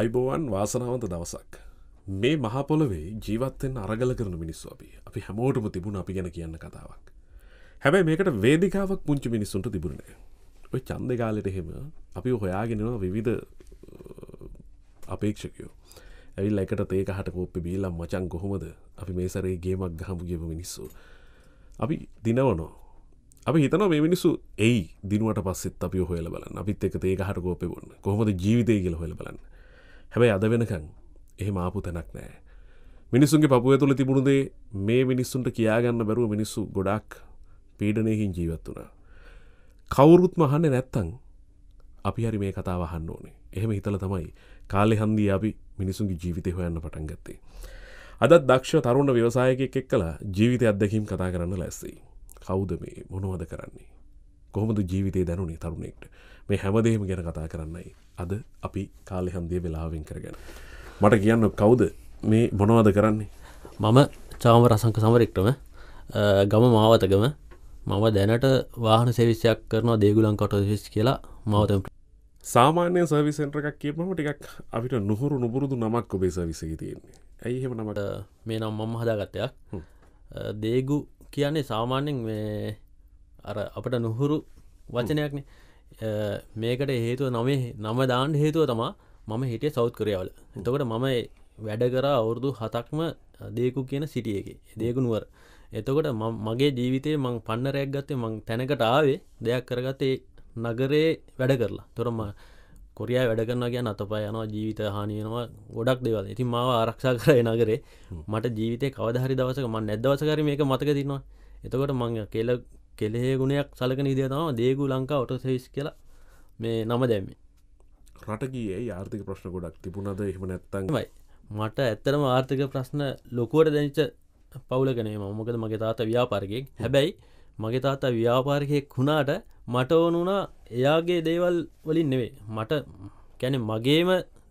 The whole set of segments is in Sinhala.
අයිබෝවන් වාසනාවන්ත දවසක්. මේ මහපොළොවේ ජීවත්තෙන් අරගල කරන මිනිස්සු අපි අපි හැමෝටම තිබුණ අපි ගැන කියන්න කතාවක්. හැබැයි මේකට වේදිකාවක් පුංචි මිනිස්සුන්ට තිබුණේ. ඔය චන්ද කාලෙට හෙම අපි හොයාගෙනවා විවිධ අපේක්ෂකයෝ. ඇවිල් එකට තේකහට කෝප්පි බීලම් මචන් කොහොමද අපි මේ සරේ ගේමක් ගහමු ගේපු මිනිස්සු. අපි දිනවනෝ අපි හිතන මේ මිනිස්සු ඒයි දිනුවට පස්සෙත් අපි හොයල බලන්න අපිත් එක තේකහට කෝපෙ බොන්න කොහොමද ජීවිතය කියල හොල බලන්න හැබැයි අද වෙනකං එහෙම ආපු තැනක් නෑ. මිනිසුන්ගේ පපුුව තුළ තිබුණුදේ මේ මිනිස්සුන්ට කියාගන්න බැරුව මිනිස්සු ගොඩක් පීඩනයකින් ජීවත් වුණ. කවුරුත් මහන්න නැත්තං අපි හරි මේ කතාව හන්න ඕනේ එහෙම හිතල තමයි කාලෙ හන්දී අපි මිනිසුන්ගේ ජීවිතය හොයන්න පටන් ගත්තේ. අදත් දක්ෂ තරුණ ව්‍යවසායකෙක් එක් කලා ජීවිත අත්දැකීම් කතා කරන්න ලැස්සේ. කෞද මේ මොනවද කරන්නේ. කොහොමද ජීවිතය දැනුනේ තරුණෙක්ට මේ හැමදේම ගැන කතා කරන්නයි අද අපි කාලෙහන්දිය වෙලාවෙන් කරගෙන. මට කියන්න කවුද මේ මොනවාද කරන්නේ. මම චාමර අසංක සමරෙක්ටම ගම මාවතකම මම දැනට වාහන සේවිස්යක් කරනවා දේගුලන් කොට විස් කියලා මවතම. සාමාන්‍ය සවිසෙන්ට්‍ර එකක් කියපම ටිකක් අපිට නොහුරු නුපුරුදු නමක් ඔබේ සවිසක තියෙන්නේ ඇයිහෙම නමට මේ නම් මම හදාගත්තයක් දේගු කියන්නේ සාමාන්‍යෙන් මේ අර අපට නොහුරු වචනයක්න මේකට හේතුව නමේ නම දාන්න හේතුව තමා මම හිටිය සෞද් කරයාවල එතකට මම වැඩ කරා අවුරුදු හතක්ම දේකු කියන සිටියගේ දේකුණුවර එතකොට මගේ ජීවිතය මං පන්නරයක් ගත්තේ මං තැනකට ආවේ දෙයක් කරගත්තේ නගරේ වැඩ කරලා තොරම කොරයා වැඩ කරන්න ගැන අතපා යනවා ජීවිත හානියනවා ගොඩක් දෙවල් ඉතින් මාව ආරක්ෂා කරය නගරේ මට ජීවිතය කවදහරි දවසක මන් නැද්දවසකර මේක මතක තින්නවා එතකොට මං කෙල කෙලේ ගුණයක් සලකන ඉදිය තම දේගු ලංකා ඔටසේස් කියලා මේ නම දැම්මේ රටගේ ආර්ථික ප්‍රශ්න ගොඩක් තිබුණද එහම නැත්තන්මයි මට ඇත්තරම ආර්ථික ප්‍රශ්න ලොකුවට දැනිච පවුලගනේ මොකද මගේ තාත ව්‍යාපාරකයෙක් හැබැයි මගේ තාත ව්‍යාපාරකයෙක් වුණාට මට ඕනුනා එයාගේ දේවල් වලින් නෙවේ මට කැන මගේම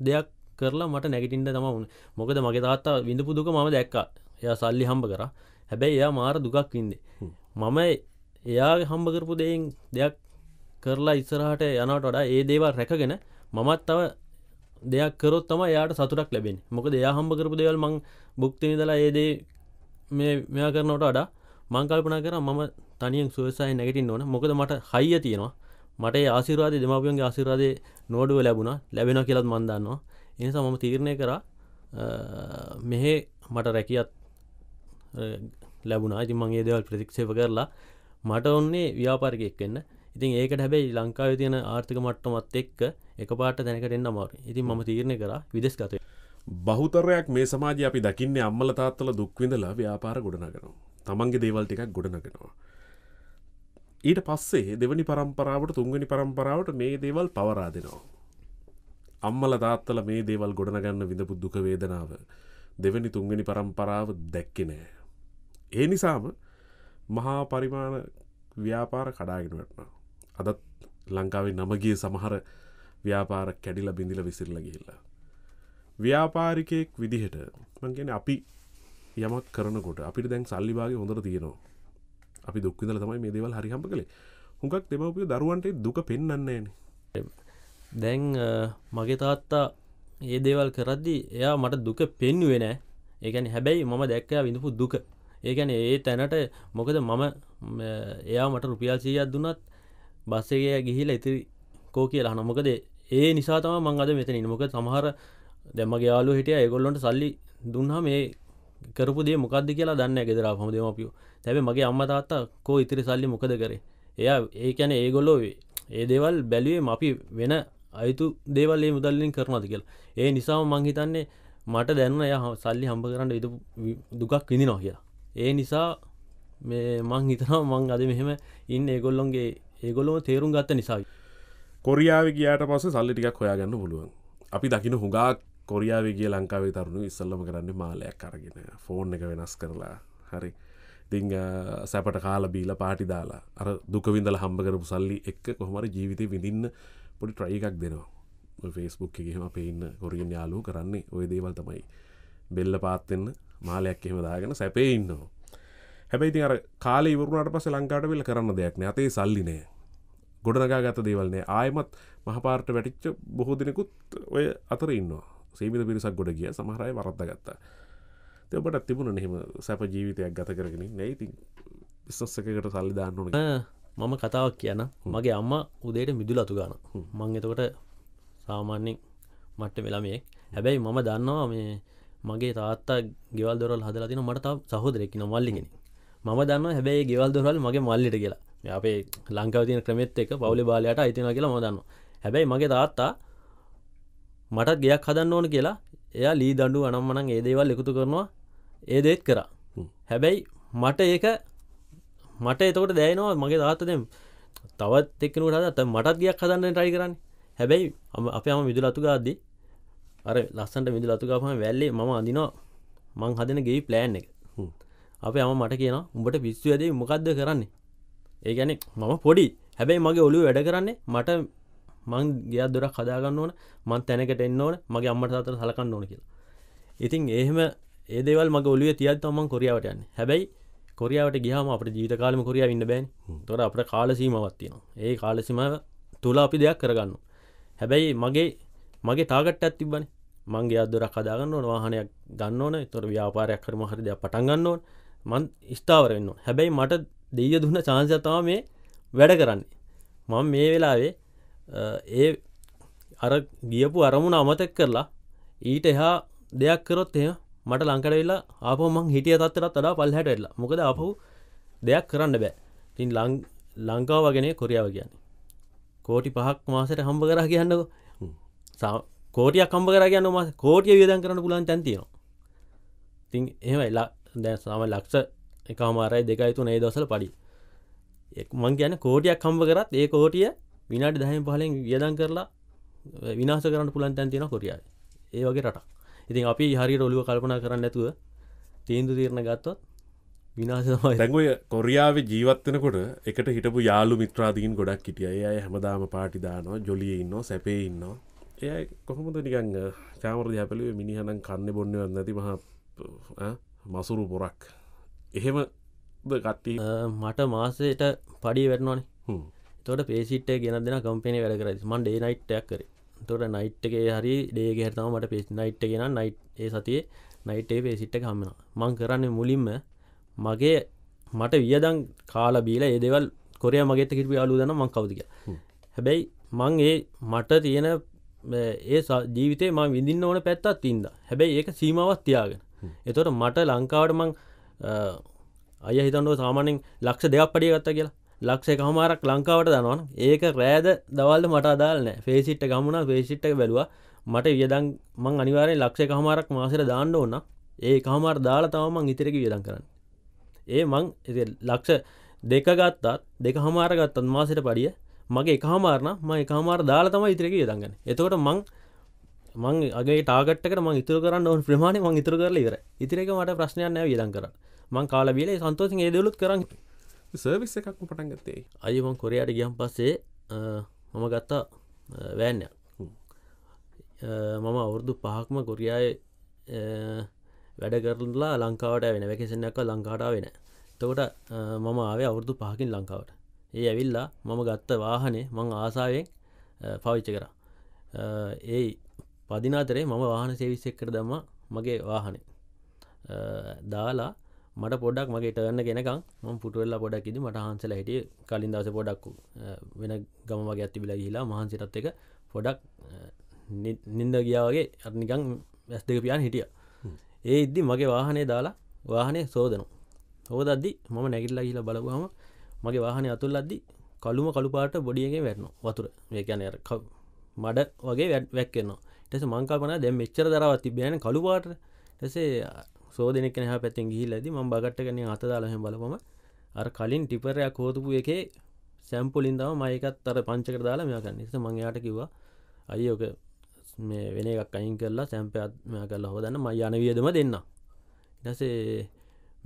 දෙයක් කරලා මට නැගටින්ට තම වුණ මොකද මගේ තාත්තා විඳපුදුක මම දැක්කා එයා සල්ලි හම්බ කර හැබැයි එයා මාර දුකක් ඉන්නේ මම එයාගේ හම්බ කරපු දෙයින් දෙයක් කරලා ඉස්සරහට යනට වඩා ඒ දේවල් රැකගෙන මමත් තව දෙයක් කරොත් තම යාට සතුරක් ලැබෙන මොක දෙයා හම්බ කරපු දෙවල් මං බුක්තිනිදලා ඒදේ මේ මෙයා කරනට අඩා මංකල්පනා කර මම තනියෙන් සුවසාය නැගටින් ඕන මොකද මට හයිය තියෙනවා මට ආසිරවාද දෙමාපියන්ගේ ආසිරවාදය නෝඩුව ලැබුණ ලැබෙන කියලත් මන්දන්නවා එනිසා මම තීරණය කරා මෙහෙ මට රැකියත් ලැබුණා ඉතින් මගේ දේවල් ප්‍රතික්ෂේප කරලා මට ඔන්නේ ව්‍යාපාරිකෙක් වෙන්න ඉතින් ඒකට හැබැයි ලංකාව තියෙන ආර්ථික මට්ටමත් එක්ක එක පාට දැනකට එන්න මාර ඉතින් ම තීරණය කර විදෙස්ගතය බහුතරයක් මේ සමාජ අපි දකින්නේ අම්මල තාත්තල දුක්විඳලා ව්‍යාපාර ගොඩනගෙනවා තමන්ගේ දේවල් ටිකක් ගොඩනගෙනවා ඊට පස්සේ දෙවනි පරම්පරාවට තුන්ගනි පරම්පරාවට මේ දේවල් පවරා දෙනවා අම්මල තාත්තල මේ දේවල් ගොඩනගන්න විඳපු දුක වේදනාව දෙවැනි තුන්ගනි පරම්පරාව දැක්කෙනෑ. ඒ නිසාම මහා පරිමාණ ව්‍යාපාර කඩාගෙන වැටනා අදත් ලංකාවේ නමගේ සමහර ව්‍යාපාර කැඩිල බිඳිල විසිරල ගිහිල්ලා ව්‍යාපාරිකයෙක් විදිහට මංගෙන අපි යමක් කරනකොට අපිට දැන් සල්ලිවාගේ හොඳර තියෙනවා අපි දුක්විදල තමයි මේ දේවල් හරිහම්ප කළේ හුඟක් දෙමපිය දරුවන්ට දුක පෙන්න්නන්නේ දැන් මගේ තාත්තා ඒ දේවල් කරද්දි එයා මට දුක පෙන්ුවෙන ඒගැන හැබැයි මම දැක්කයා විඳපු දුක ඒගැන ඒ තැනට මොකද මම එයා මට රුපියල් සීයක් දුන්නත් බස්සගේ ගිහිල ඉතිරි කෝ කියලා නොමකද ඒ නිසා තම මං අද මෙතන මොක සමහර දැම ගයාලු හිටිය ඒගොල්ලොන්ට සල්ලි දුන්හා මේ කරපු දේ මොකක්ද කියලා දන්න ගෙදර හම දෙමපියෝ තැබේ මගේ අම්ම තාත්තා කෝ ඉතිරි සල්ලි මොකද කරේ එයා ඒකැන ඒගොල්ලෝ ඒ දේවල් බැලුවේ අපි වෙන අයුතු දේවල්ේ මුදල්ලින් කරනද කියලා ඒ නිසාම මංහිතන්නේ මට දැන්න ය සල්ලි හම්බ කරන්න ඉතු දුකක් විඳනවා කියලා ඒ නිසා මේ මං හිතනවා මං අද මෙහෙම ඉන්න ඒගොල්ලොන්ගේ ඒගොලොම තේරුම් ගත්ත නිසායි කොරියාව ගියාට පස සල්ලිටිකක් හොයාගන්න පුළුවන් අපි දකින හුඟා කොරියාව ගිය ලංකාවේ තරුණු ඉස්සල්ලම කරන්න මාලයක් අරගෙන ෆෝන් එක වෙනස් කරලා හරි තිං සැපට කාල බීල පාටි දාලා අර දුකවිඳල හම්බකරපු සල්ලි එක් කොහමර ජීවිතය විඳින්න පොඩි ට්‍රයිකක් දෙනවා ෆේස්බුක් එකහෙම අපේ ඉන්න කොරියන් යාලු කරන්නේ ඔය දේවල් තමයි බෙල්ල පාත්තෙන්න්න මාලයක් එහෙම දාගෙන සැපේ ඉන්නවා. හැබැයි ඉතින් අර කාලේ ඉවරුණාට පස්සේ ලංකාවට විල කරන්න දෙයක් නෑ. අතේ සල්ලි නෑ. ගොඩනගා ගත දේවල් නෑ. ආයෙමත් මහපාරට වැටිච්ච බොහෝ දිනෙකුත් ඔය අතර ඉන්නවා. සීමිත පිරිසක් ගොඩ ගිය සමහරය වරද්දගත්තා. ඉතින් ඔබට තිබුණ එහෙම සැප ජීවිතයක් ගත කරගෙන ඉන්නේ. ඉතින් බිස්නස් එකකට සල්ලි දාන්න ඕනේ. මම කතාවක් කියන මගේ අම්මා උදේට මිදුල අතු ගන්න. මම එතකොට සාමාන්‍යයෙන් මට්ට වෙලා මේ. හැබැයි මම දන්නවා මේ මගේ තාත්තා ගෙවල් දොරල් හදලා තින මට සහෝදරෙක්න මල්ලිගෙන මම දන්න හැබැයි ගෙවල් දොරල් මගේ මල්ලිට කියලා අපේ ලංකාව තියන ක්‍රමෙත් එක පවුල බාලයට අයිතින කියලා මදන්න හැබැයි මගේ තාත්තා මටත් ගයක් හදන්න ඕන කියලා එයා ලී දඩු අනම්මනං ඒ දේවල් එකතු කරනවා ඒ දේත් කරා හැබැයි මට ඒක මට එතකොට දැයනවා මගේ තාත්තදම් තවත් එක්කනට හත මටත් ගයක් හදන්න ටයි කරන්න හැබැයි අප අම විදුල අතුගාදී අර ලස්සන්ට විදි ලතුකාපම වැල්ලේ ම අදිනවා මං හදන ගෙයි ප්ලෑන් එක අපේ අම මට කියන උඹට පිස්සු ඇදේ මොකක්ද කරන්නේ ඒ ගැනෙ මම පොඩි හැබැයි මගේ ඔලු වැඩ කරන්නේ මට මං ගියත් දොරක් කදාගන්න ඕන මන් තැනකට එන්න ඕන මගේ අම්මට අතර සලකන්න ඕන කියලා ඉතින් එහෙම ඒදේවල් මගේ ඔලුව තියත් තමන් කොරියාවට යන්න හැබැයි කොරියාවට ගිහම අපට ජීවිත කාලම කොරියා ඉන්න බෑන් තොර අපට කාලසීමවත්තියනවා ඒ කාලසිම තුලා අපි දෙයක් කරගන්න හැබැයි මගේ මගේ තාගට්ටත් තිබන මගේ අදොරක් කදාගන්න ඕන වාහනයක් ගන්න ඕන තොර ව්‍යාපාරයක් කරම හරිදයක් පටන්ගන්න ඕන මන් ස්ථාවරෙන්න්න හැබැයි මට දෙය දුන්න චාන්සතාව මේ වැඩ කරන්නේ මං මේ වෙලාවේ ඒ අර ගියපු අරමුණ අමතක් කරලා ඊට එහා දෙයක් කරොත් එය මට ලංකට වෙලා ආප මං හිටිය තත්තරත් තඩා පල්හැට එල්ලා මොකද අපහු දෙයක් කරන්න බෑ තින් ලංකාව වගෙන කොරියාව කියන්නේ කෝටි පහක් මාසට හම්බ කරහ කියන්නකෝ කෝටිය කම්බ කර කියන්න ම කෝටිය වියදන් කරන පුලන් තැන්තියනවා තින් එහම එල්ලා දැ සම ලක්ෂ එකමාරයි දෙකයිතු නේ දොසල පඩි එක්මං කියන කෝටියක් කම්බ කරත් ඒ කෝටිය විනාට දහම පහලෙන් වියදන් කරලා විනාස කරන්න පුලන් තැන්තින කොරියයි ඒ වගේ රට ඉතින් අපි හරි රොලුව කල්පනා කරන්න ඇතුව තේන්දු තීරණ ගත්තොත් තැගය කොරියාව ජීවත්වනකොට එකට හිටපු යාලු මිත්‍රාදීන් ගොඩක් හිටිය අය හැමදාම පාටිදානවා ජොලිය ඉන්න සැපේ ඉන්නවා එය කොහොමද නිකං කෑමර හැපලිව මිනිහනන් කන්න බොන්නව නැති මහ මසුරු බොරක් එහෙම කට්ටි මට මාසයට පඩි වැටනවානේ තොට පේසිට ගෙන දෙෙන කම්පනේ වැඩ කරයි මන් ඩේ නයිට්ටයක් කර තොට නයිට් එක හරි ඩේග හරතම මට පේස් නයිට් ගෙන නයිට් ඒ සතියේ නයිටේ පේසිට්ට කම්මෙන මං කරන්නේ මුලින්ම මගේ මට වියදං කාල බීල ඒදවල් කොරය මගේත කිරපි අලු දන මං කවතික හැබැයි මං ඒ මට තියෙන ඒ ජීවිතේ මං විඳින්න ඕන පැත්තත් ඉන්න හැබැයි ඒක සීමාවත් තියාගෙන එතොට මට ලංකාවට මං අය හිතන්ඩුව සාමානෙන් ලක්ෂ දෙයක් පඩිය ගත්ත කියලා ලක්ෂේ හමාරක් ලංකාවට දනවන ඒක රෑද දවල්ද මට අදාලනෑ ෆේසිට්ට ගමුණ ෆේසිට්ට බැලවා මට වියදන් මං අනිවාරය ලක්ෂේ හමාරක් මාසර දාන්න ඕන්න ඒ හමාර දාලා තවමං ඉතරක වියදන් කරන්න ඒ මං ලක්ෂ දෙක ගත්තත් දෙක හමාර ගත්තත් මාසිට පඩිය මගේ එකහමාරන ම එකහමාර දාලා තම ඉතරක දගන්න එතකොට මං මං අගේ ටාගට්කට මං ඉතුර කරන්න ඔවන් ප්‍රමාණ මං ඉතුර කරල ඉර ඉතිරක මට ප්‍රශ්නයන්න වියදන් කර මං කාලබියල සන්තෝසින් ඒදලුත් කරන්න සර්විස් එකක් පටන් ගත්තේ අයමං කොරයාට ගියම් පස්සේ මම ගත්තා වෑන්යක් මම අවුරුදු පහක්ම කොරියාය වැඩ කරලා ලංකාවට වෙන වැකෙසනක ලංකාටාව වෙන තකොට මම ආවේ අවුරුදු පහකින් ලංකාවට ඒ ඇවිල්ලා මම ගත්ත වාහනේ මං ආසාාවෙන් පවිච්ච කරා ඒ පදිනාතරේ මම වාහන සේවිස්සෙක්කට දම්ම මගේ වාහනේ දාලා මට පොඩක් මගේ ටගන්න ගෙනකම් ම පුටුවෙල්ලා පොඩක් ඉදි මට හන්සල හිටිය කලින් දස පොඩක් වෙන ගම වගේ ඇති බිලා ගිලා මහන්සිටත් එක පොඩක් නින්ද ගියාවගේ අනිකං ඇස් දෙක පියන් හිටිය ඒ ඉද්දි මගේ වාහනේ දාලා වාහනේ සෝදනු හෝදද්දි මම නැගිල්ලා කියලා බලපුහම මගේ වාහන අතුල්ලද්දි කළුම කළුපාට බොඩියගේ වැටන වතුර මේකැන මඩ වගේ වැැක්කෙන්නවා ටෙස මංකල්පන දැම් මෙච්චර දරවත් තිබයන කළුවාට ටෙසේ සෝදනෙක් නහ පැත්තෙන් ගිහිල්ලද ම බගට්ට කන අත දාලහ බලපොම අර කලින් ටිපරයක් හෝතුපු එකේ සැම්පුලින්දාව මයකත් අර පංචකර දාලා මෙයකන්න ස මංයාට කිවා අයෝක මේ වෙන එකක් අයින් කරලා සැම්පයත්ම කරලා හොදන්න මයි යන වියදම දෙන්න ඉටසේ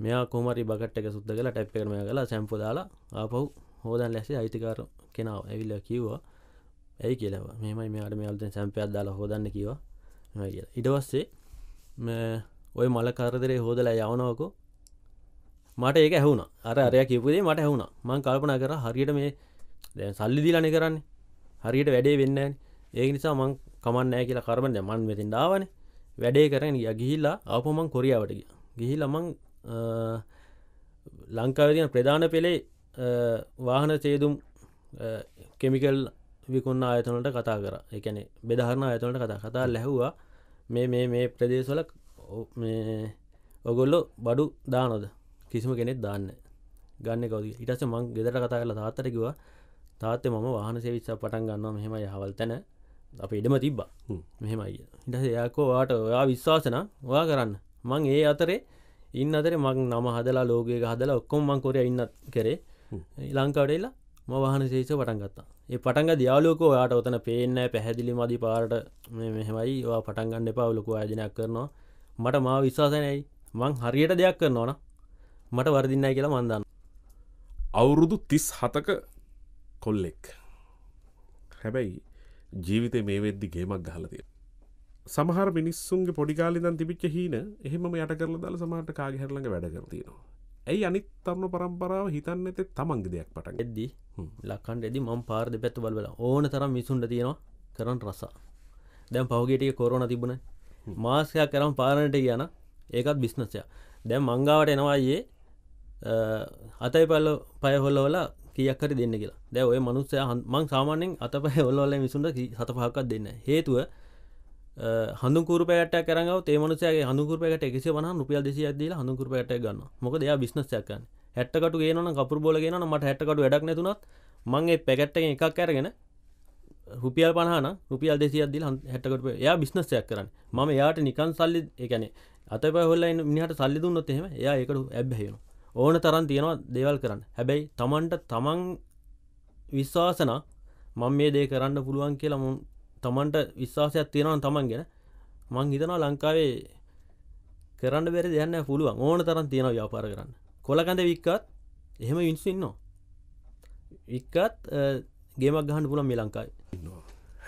මෙයා කොමරි බගට් එක සුද්ද කලා ටැප් එකම කලා සැම්ප දාලා ආපහු හෝදන් ලැසේ අයිතිකාර කෙනාව ඇවිල්ල කිව්වා ඇයි කියලව මෙමයි මෙයාට මෙයාලතෙන් සැම්පයක් දාලා හෝදන්න කිවා කිය ඉඩවස්සේ ඔය මල කරදරේ හෝදලා යවනවකෝ මට ඒක ඇහුුණ අර අරය කිපුදේ මට ඇහුුණ මං කල්පනා කර හරියට මේ දැ සල්ලි දිලන කරන්න හරියට වැඩේ වෙන්න ඒ නිසා මං කමන්නෑ කියලා කරමන්න මන් වෙතින් ඩාවන වැඩේ කරන ගිහිල්ලා අපමං කොරියාවට ගිහිල්ලා මං ලංකාවතින ප්‍රධාන පෙළේ වාහන සේදුම් කෙමිකල් විකුණ අයතනට කතා කර එකන බෙදහරණ අයතනට කතා කතා ලැහවා මේ මේ මේ ප්‍රදේශවල ඔගොල්ලො බඩු දානොද කිසිම කෙනෙක් දාන්න ගන්න කවද ඉටස මං ගෙදර කතා කල තාත්තරකිව තාත්තේ මම වාහන සේවිච්ස පටන් ගන්නවා මෙහෙම යහවල් තැන අප ඉඩම තිබ්බා මෙහෙමයි ඉටස යකෝ වාට ඔයා විශ්වාසන වා කරන්න මං ඒ අතරේ ඉන්න අතර මං නම හදලා ලෝගය හදලා ඔක්කොම්මං කොරය ඉන්න කරේ ලංකාවටෙල්ලා ම වහන සේෂ පටන් ගත්තා ඒ පටන්ග දයාලෝකෝ යාට ඔතන පේන්න පැහැදිලි මදි පාරට මෙහෙමයි වා පටන්ගන්න එපා ලොකු ආයජනයක් කරනවා මට මා විශ්වාසනයයි මං හරියට දෙයක් කරන ඕන මට වරදින්නයි කියලා මන්දන්න අවුරුදු තිස් හතක කොල්ලෙක් හැබැයි ජීවිතය මේ වෙද්දි ගේමක් ගහලතිය සමහර මිනිස්සුන්ගේ පොඩිකාලිදන් තිබිච්ච හීන එහෙම යට කරල දල සමහට කාගහැරලඟ වැඩගරතිනවා ඇයි අනිත් තරුණ පරම්පරාව හිතන්න ඇත තමන්ග දෙයක් පට එද්දි ලක්කන්ට එදි මම් පාර්ධ පැත්ත බලවෙල ඕන තරම් මිසුන්ට තියෙනවා කරන්න රසා දැම් පහුගේටිය කොරන තිබුණ මාස්කයක් කරම් පාරණට කියන ඒකත් බිස්නසය දැම් මංගාවට එනවා ඒ අතයි පල්ල පයහොල්ලවල කියක්කරි දෙන්න කියලා දැ ඔය මනුස්සය මං සාමානෙන් අත පහ ඔල්ලොල මිසුන්ට සත පහක්කත් දෙන්න හේතුව හඳුකුර පැට කරග තේමනසගේ හඳුකුරපට එකෙ වන රුපියල් දෙසි ඇදල හඳුකුරපට ගන්න මොක දෙයා බිස්නසයක්කන්න හැට්ටකට ගේන කපුර බෝලගෙන මට හැටකට වැඩක් නැතුනත් මගේ පැකට්ටෙන් එකක් කරගෙන රුපියල් පහන රුපියල් දෙසියදදි හැටකට එයා බිස්නසයක් කරන්න මම යාට නිකන් සල්ලි එකනේ අත පහොල්ල මිනිහට සල්ලි දුන්නොත් එහෙම එයා එකට ඇබ්බැහෙන ඕන තරන් තියෙනවා දේවල් කරන්න හැබැයි තමන්ට තමන් විශ්වාසන මං මේ දේ කරන්න පුළුවන් කියලා මුන් තමන්ට විශ්වාසයක් තියෙනවා තමන් ගෙන මං හිතනවා ලංකාවේ කරන්න බෙර දෙන්න පුළුවන් ඕන තරන් තියෙන ව්‍යාපාර කරන්න කොලකඳ වික්කත් එහෙම වින්සින්නවා වික්කත් ගේමක් ගහන්න පුළන් මේ ලංකායි